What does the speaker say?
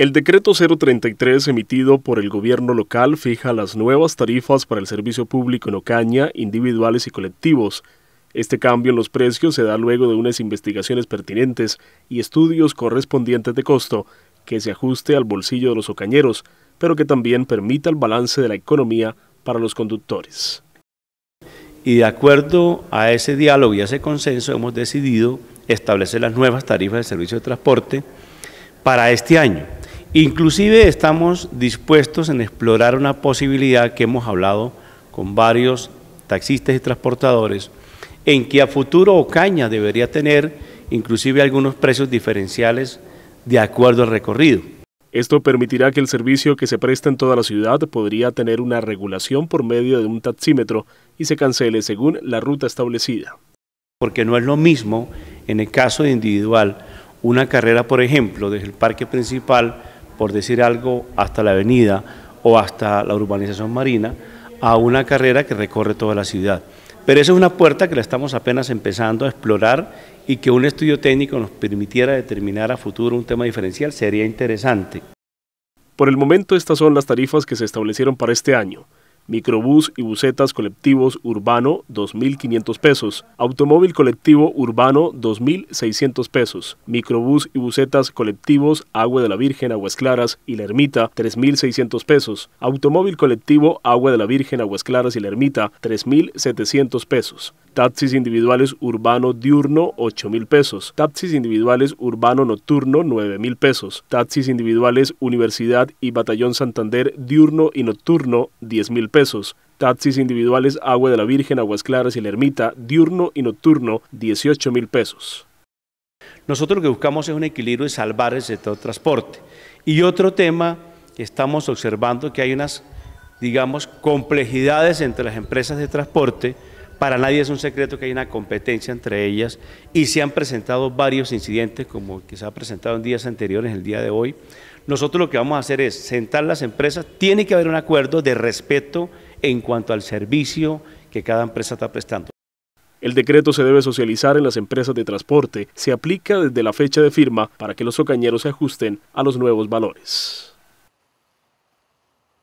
El decreto 033 emitido por el gobierno local fija las nuevas tarifas para el servicio público en Ocaña, individuales y colectivos. Este cambio en los precios se da luego de unas investigaciones pertinentes y estudios correspondientes de costo que se ajuste al bolsillo de los ocañeros, pero que también permita el balance de la economía para los conductores. Y de acuerdo a ese diálogo y a ese consenso hemos decidido establecer las nuevas tarifas de servicio de transporte para este año Inclusive estamos dispuestos en explorar una posibilidad que hemos hablado con varios taxistas y transportadores, en que a futuro Ocaña debería tener inclusive algunos precios diferenciales de acuerdo al recorrido. Esto permitirá que el servicio que se presta en toda la ciudad podría tener una regulación por medio de un taxímetro y se cancele según la ruta establecida. Porque no es lo mismo en el caso individual una carrera, por ejemplo, desde el parque principal por decir algo, hasta la avenida o hasta la urbanización marina, a una carrera que recorre toda la ciudad. Pero esa es una puerta que la estamos apenas empezando a explorar y que un estudio técnico nos permitiera determinar a futuro un tema diferencial sería interesante. Por el momento estas son las tarifas que se establecieron para este año microbús y busetas colectivos urbano 2.500 pesos, automóvil colectivo urbano 2.600 pesos, microbús y busetas colectivos Agua de la Virgen Aguas Claras y La Ermita 3.600 pesos, automóvil colectivo Agua de la Virgen Aguas Claras y La Ermita 3.700 pesos, Taxis individuales urbano diurno, 8 mil pesos. Taxis individuales urbano nocturno, 9 mil pesos. Taxis individuales Universidad y Batallón Santander diurno y nocturno, 10 mil pesos. Taxis individuales Agua de la Virgen, Aguas Claras y la Ermita, diurno y nocturno, 18 mil pesos. Nosotros lo que buscamos es un equilibrio y salvar el sector transporte. Y otro tema que estamos observando que hay unas, digamos, complejidades entre las empresas de transporte, para nadie es un secreto que hay una competencia entre ellas y se han presentado varios incidentes como que se ha presentado en días anteriores, el día de hoy. Nosotros lo que vamos a hacer es sentar las empresas, tiene que haber un acuerdo de respeto en cuanto al servicio que cada empresa está prestando. El decreto se debe socializar en las empresas de transporte, se aplica desde la fecha de firma para que los socañeros se ajusten a los nuevos valores.